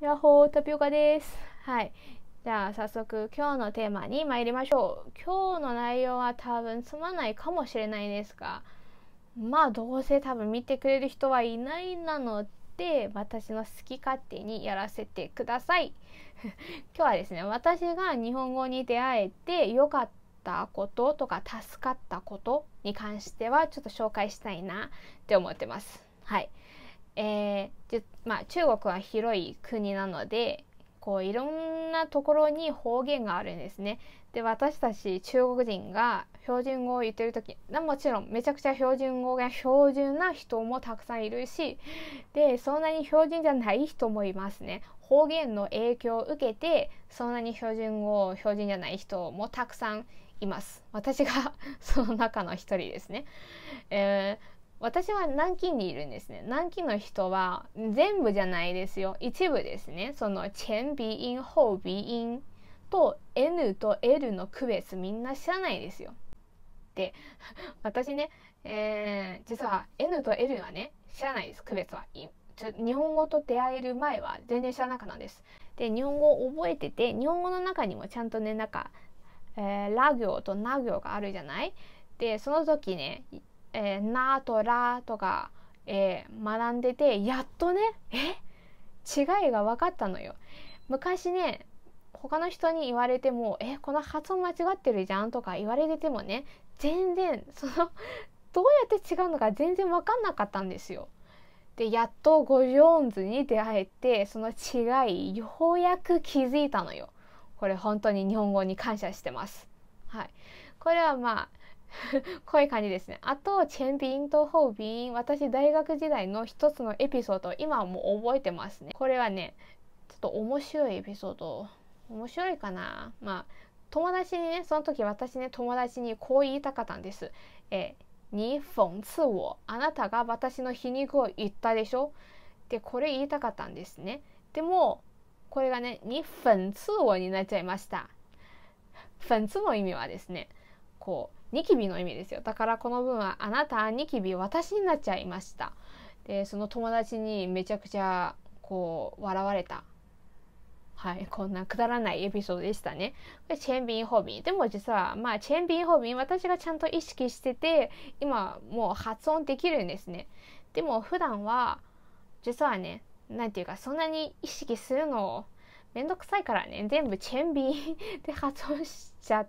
ヤッホータピオカです。はい。じゃあ早速今日のテーマに参りましょう。今日の内容は多分つまないかもしれないですが、まあどうせ多分見てくれる人はいないなので、私の好き勝手にやらせてください。今日はですね、私が日本語に出会えてよかったこととか助かったことに関してはちょっと紹介したいなって思ってます。はい。えーまあ、中国は広い国なのでこういろんなところに方言があるんですね。で私たち中国人が標準語を言ってる時もちろんめちゃくちゃ標準語が標準な人もたくさんいるしでそんなに標準じゃない人もいますね。方言の影響を受けてそんなに標準語標準じゃない人もたくさんいます。私が その中の一人ですね。えー私は南京にいるんですね。南京の人は全部じゃないですよ。一部ですね。その前鼻音、後鼻音と N と L の区別みんな知らないですよ。で、私ね、えー、実は N と L はね、知らないです。区別は。日本語と出会える前は全然知らなかったんです。で、日本語を覚えてて、日本語の中にもちゃんとね、なんか、えー、ラ行とナ行があるじゃないで、その時ね、えー、なとらとか、えー、学んでてやっとねえ違いが分かったのよ。昔ね他の人に言われても「えこの発音間違ってるじゃん」とか言われててもね全然その どうやって違うのか全然分かんなかったんですよ。でやっと五条音図に出会えてその違いようやく気づいたのよ。これ本当に日本語に感謝してます。はい、これはまあこういう感じですね。あと、ンビンとービン、私、大学時代の一つのエピソード、今はもう覚えてますね。これはね、ちょっと面白いエピソード。面白いかなまあ、友達にね、その時私ね、友達にこう言いたかったんです。えに讽刺我。あなたが私の皮肉を言ったでしょで、これ言いたかったんですね。でも、これがね、に讽刺我になっちゃいました。讽刺の意味はですね、こう、ニキビの意味ですよだからこの文はあなたニキビ私になっちゃいましたでその友達にめちゃくちゃこう笑われたはいこんなくだらないエピソードでしたねこれチェンビンホビーでも実はまあチェンビンホビン私がちゃんと意識してて今もう発音できるんですねでも普段は実はね何て言うかそんなに意識するのめんどくさいからね全部チェンビン で発音しちゃっ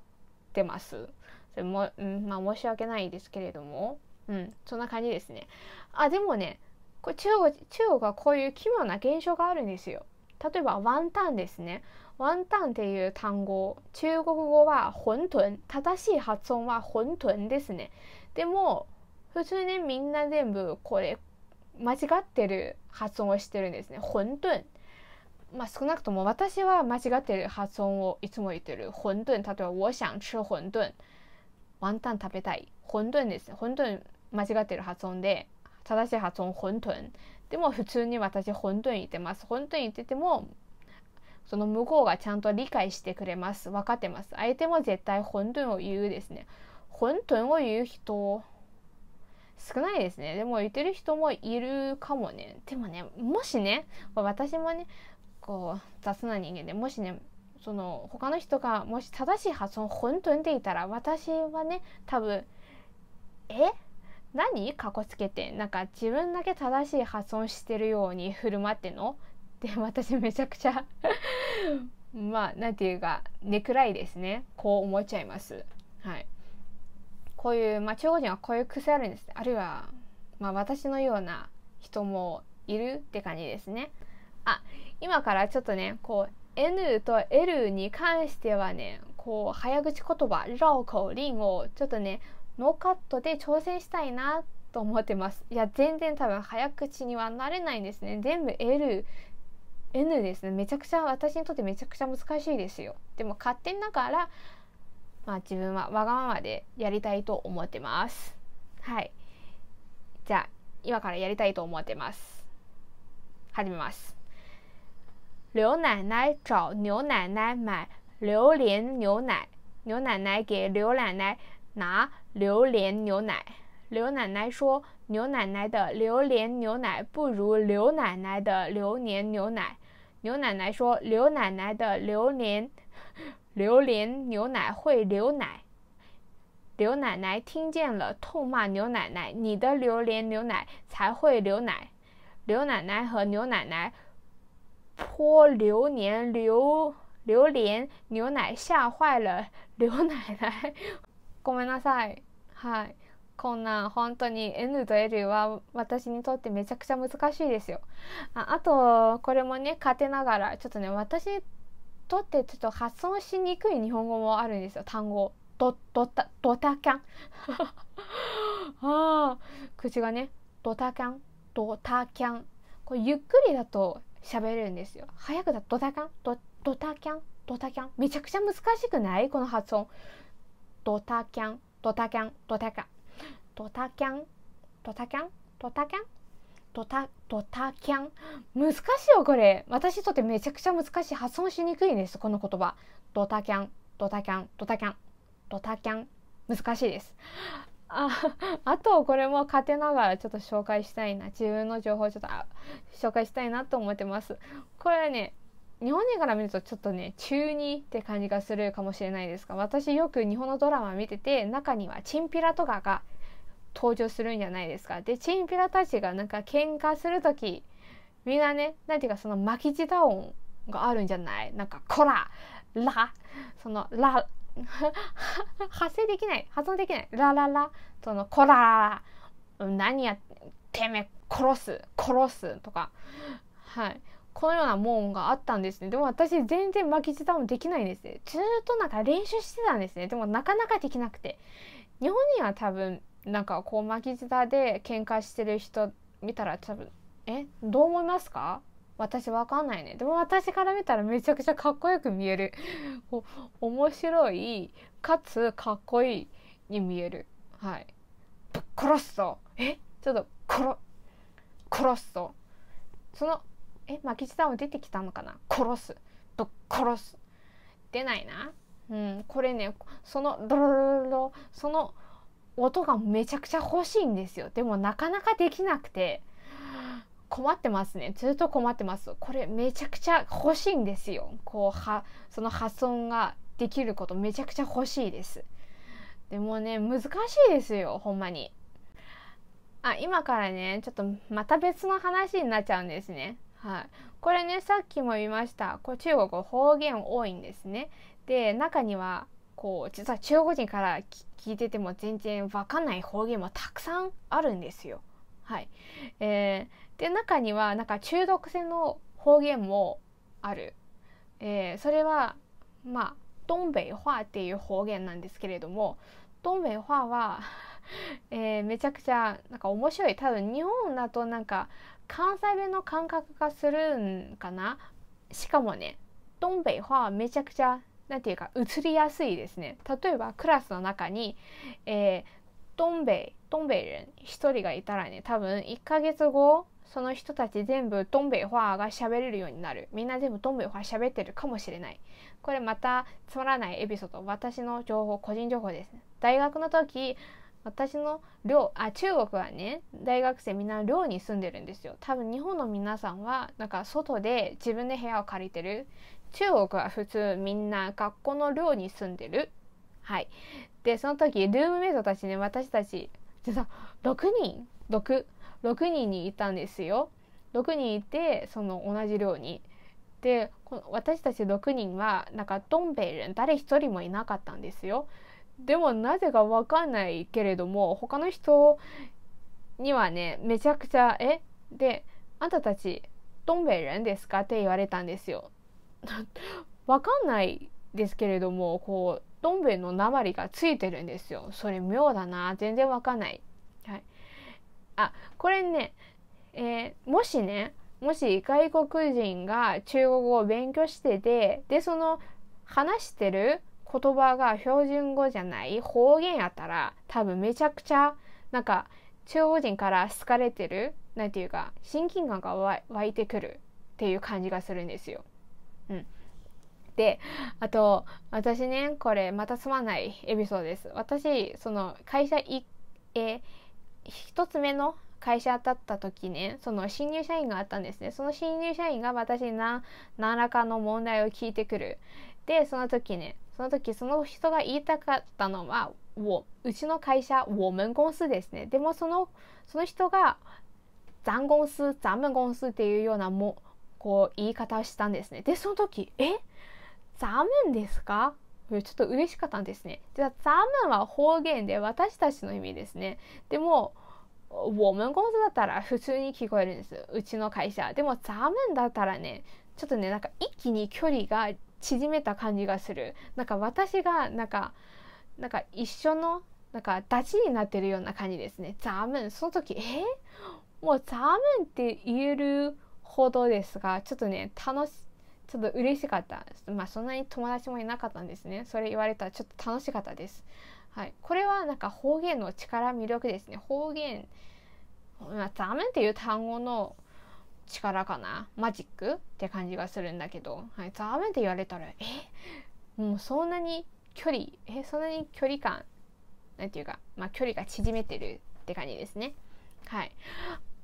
てますそれも、うん、まあ申し訳ないですけれども、うん、そんな感じですね。あ、でもね、これ中国、中国はこういう奇妙な現象があるんですよ。例えばワンタンですね。ワンタンっていう単語、中国語は混沌、正しい発音は混沌ですね。でも、普通ね、みんな全部これ、間違ってる発音をしてるんですね。混沌。まあ少なくとも私は間違ってる発音をいつも言ってる。混沌、例えば、我想吃混沌。ワンタン食べたい。混沌です。混沌間違ってる発音で、正しい発音、混沌。でも普通に私、混沌言ってます。混沌言ってても、その向こうがちゃんと理解してくれます。分かってます。相手も絶対混沌を言うですね。混沌を言う人、少ないですね。でも言ってる人もいるかもね。でもね、もしね、私もね、こう雑な人間でもしねその他の人がもし正しい発音本当にでいたら私はね多分「え何かこつけてなんか自分だけ正しい発音してるように振る舞っての?」って私めちゃくちゃ まあ何て言うか寝くらいですねこう思っちゃいます。はいこういう、まあ、中国人はこういう癖あるんですあるいは、まあ、私のような人もいるって感じですね。あ今からちょっとねこう N と L に関してはねこう早口言葉绕りんをちょっとねノーカットで挑戦したいなと思ってますいや全然多分早口にはなれないんですね全部 L N ですねめちゃくちゃ私にとってめちゃくちゃ難しいですよでも勝手ながらまあ自分はわがままでやりたいと思ってますはいじゃあ今からやりたいと思ってます始めます刘奶奶找牛奶奶买榴莲牛奶，牛奶奶给刘奶奶拿榴莲牛奶。刘奶奶说：“牛奶奶的榴莲牛奶不如刘奶奶的榴莲牛奶。”牛奶奶说：“刘奶奶的榴莲榴莲牛奶会流奶。”刘奶奶听见了，痛骂牛奶奶：“你的榴莲牛奶才会流奶！”刘奶奶和牛奶奶。泼榴莲、榴榴莲牛奶吓坏了刘 奶奶。ごめんなさい。はい。こんな本当に N と L は私にとってめちゃくちゃ難しいですよ。ああとこれもね勝てながらちょっとね私にとってちょっと発音しにくい日本語もあるんですよ単語。ドタドタキャン。あ口がねドタキャンドタキャン。これゆっくりだと喋るんですよ。早くだドタキャンドドタキャンドタキャンめちゃくちゃ難しくないこの発音。ドタキャンドタキャンドタキャンドタキャンドタキャンドタキャンドタドタキャン難しいよこれ私にとってめちゃくちゃ難しい発音しにくいんですこの言葉ドタキャンドタキャンドタキャンドタキャン難しいですあ あとこれも勝手ながらちょっと紹介したいな自分の情報をちょっと紹介したいなと思ってますこれね日本人から見るとちょっとね中二って感じがするかもしれないですが私よく日本のドラマ見てて中にはチンピラとかが登場するんじゃないですかでチンピラたちがなんか喧嘩する時みんなね何ていうかその巻き舌音があるんじゃないなんか「こら!」「ら」その「発 声できない発音できないラララそのコララ何やってめえ殺す殺すとかはいこのようなもんがあったんですねでも私全然巻き舌もできないんですねずっとなんか練習してたんですねでもなかなかできなくて日本人は多分なんかこう巻き舌で喧嘩してる人見たら多分えどう思いますか私わかんないねでも私から見たらめちゃくちゃかっこよく見える 面白いかつかっこいいに見えるはいぶっ殺すぞえちょっと殺殺すぞそのえマきチさんは出てきたのかな殺すぶっ殺す出ないなうんこれねそのロロロロその音がめちゃくちゃ欲しいんですよでもなかなかできなくて困ってますねずっと困ってますこれめちゃくちゃ欲しいんですよこうはその破損ができることめちゃくちゃ欲しいですでもね難しいですよほんまにあ今からねちょっとまた別の話になっちゃうんですねはい、これねさっきも言いましたこう中国方言多いんですねで中にはこう実は中国人から聞いてても全然わかんない方言もたくさんあるんですよはい、えーで中にはなんか中毒性の方言もある、えー、それはまあ東北話っていう方言なんですけれどもドンベ東北話は えー、めちゃくちゃなんか面白い多分日本だとなんか関西弁の感覚がするんかなしかもねドンベイファ」はめちゃくちゃなんていうか映りやすいですね例えばクラスの中に、えー、ドンベ東北東北人一人がいたらね多分1ヶ月後その人たち全部東ァ話が喋れるようになるみんな全部東北話喋ってるかもしれないこれまたつまらないエピソード私の情報個人情報です大学の時私の寮あ中国はね大学生みんな寮に住んでるんですよ多分日本の皆さんはなんか外で自分で部屋を借りてる中国は普通みんな学校の寮に住んでるはいでその時ルームメイトたちね私たち実さ6人6 6人にいたんですよ。6人いてその同じ寮に。で私たち6人はなんかドンベイ人誰一人もいなかったんですよ。でもなぜかわかんないけれども他の人にはねめちゃくちゃ「えであんたたちドンベイ人ですか?」って言われたんですよ。わかんないですけれどもこうどん兵衛の鉛がついてるんですよそれ妙だな全然わかんないあこれね、えー、もしねもし外国人が中国語を勉強しててでその話してる言葉が標準語じゃない方言やったら多分めちゃくちゃなんか中国人から好かれてる何て言うか親近感が湧いてくるっていう感じがするんですよ。うん、であと私ねこれまたすまないエピソードです。私その会社え1つ目の会社だった時ねその新入社員があったんですねその新入社員が私に何らかの問題を聞いてくるでその時ねその時その人が言いたかったのはうちの会社我们公司ですねでもそのその人が残言数残文言数っていうようなもこう言い方をしたんですねでその時え残文ですかこれちょっと嬉しかったんですね。じゃあ、咱们は方言で私たちの意味ですね。でも、我们公司だったら普通に聞こえるんです。うちの会社。でも、咱们だったらね、ちょっとね、なんか一気に距離が縮めた感じがする。なんか私が、なんか、なんか一緒の、なんかダチになってるような感じですね。咱们。その時、えもう咱们って言えるほどですが、ちょっとね、楽しちょっと嬉しかったまあそんなに友達もいなかったんですねそれ言われたらちょっと楽しかったです、はい、これはなんか方言の力魅力ですね方言まあ、ダメっていう単語の力かなマジックって感じがするんだけど、はい、ザーメンって言われたらえもうそんなに距離えそんなに距離感なんていうか、まあ、距離が縮めてるって感じですねはい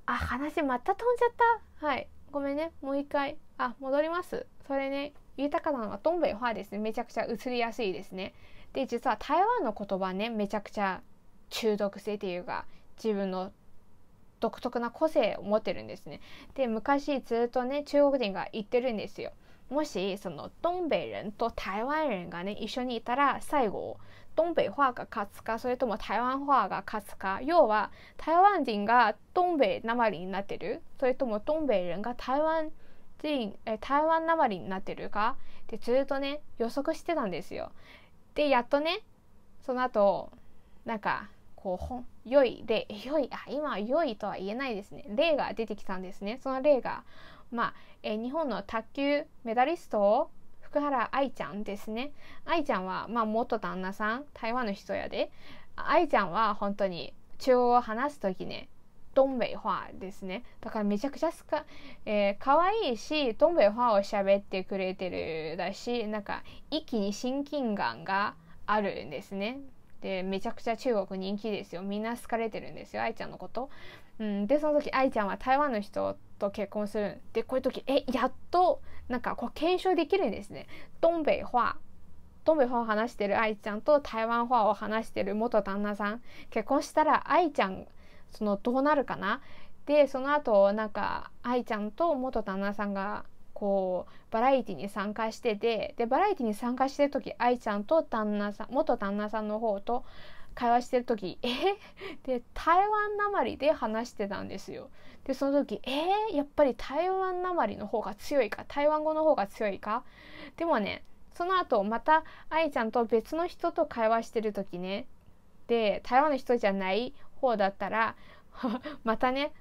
あ話また飛んじゃったはいごめんねもう一回あ戻りますそれね豊かなのが東北話ですねめちゃくちゃ映りやすいですねで実は台湾の言葉ねめちゃくちゃ中毒性というか自分の独特な個性を持ってるんですねで昔ずっとね中国人が言ってるんですよもしその東北人と台湾人がね一緒にいたら最後東北話が勝つかそれとも台湾話が勝つか要は台湾人が東北なまりになってるそれとも東北人が台湾人ついえ台湾なまりになってるかってずっとね予測してたんですよ。でやっとねその後なんかこう本良いで良いあ今良いとは言えないですね例が出てきたんですねその例がまあ、え日本の卓球メダリスト福原愛ちゃんですね愛ちゃんはまあ元旦那さん台湾の人やで愛ちゃんは本当に中国語を話す時ね東北話ですね。だからめちゃくちゃすか、えー、可愛いし、東北話を喋ってくれてるだし、なんか一気に親近感があるんですね。で、めちゃくちゃ中国人気ですよ。みんな好かれてるんですよ、愛ちゃんのこと。うん、で、その時愛ちゃんは台湾の人と結婚する。で、こういう時、え、やっと、なんかこう検証できるんですね。東北話。東ファを話してる愛ちゃんと台湾話を話してる元旦那さん結婚したら愛ちゃんそのどうなるかなでその後なんか愛ちゃんと元旦那さんがこうバラエティに参加しててでバラエティに参加してる時愛ちゃんと旦那さん元旦那さんの方と会話してる時「えで台湾なまりで話してたんですよ。でその時「えー、やっぱり台湾なまりの方が強いか台湾語の方が強いか?」でもねその後また愛ちゃんと別の人と会話してる時ねで台湾の人じゃない方だったら またね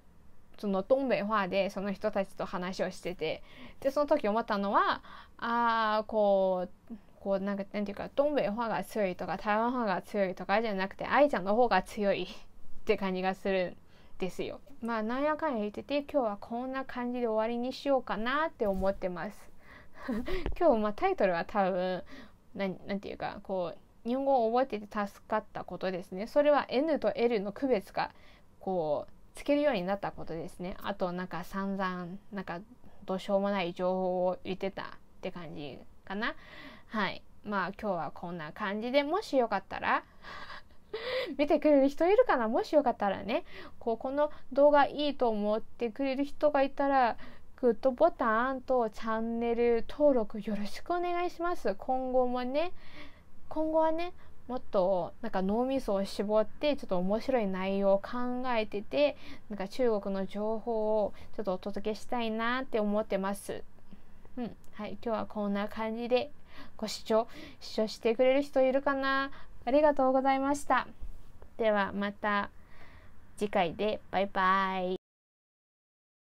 その東北話でその人たちと話をしててでその時思ったのはああこうこうなんかなんていうか東北話が強いとか台湾話が強いとかじゃなくて愛ちゃんの方が強い って感じがするんですよ。まあなんやかんや言ってて今日はこんな感じで終わりにしようかなって思ってます。今日まあタイトルは多分何て言うかこう日本語を覚えてて助かったことですねそれは N と L の区別がこうつけるようになったことですねあとなんか散々なんかどうしようもない情報を言ってたって感じかなはいまあ今日はこんな感じでもしよかったら 見てくれる人いるかなもしよかったらねこうこの動画いいと思ってくれる人がいたらグッドボタンとチャンネル登録よろしくお願いします今後もね今後はねもっとなんか脳みそを絞ってちょっと面白い内容を考えててなんか中国の情報をちょっとお届けしたいなって思ってます。うん、はい、今日はこんな感じでご視聴視聴してくれる人いるかなありがとうございました。ではまた次回でバイバイ。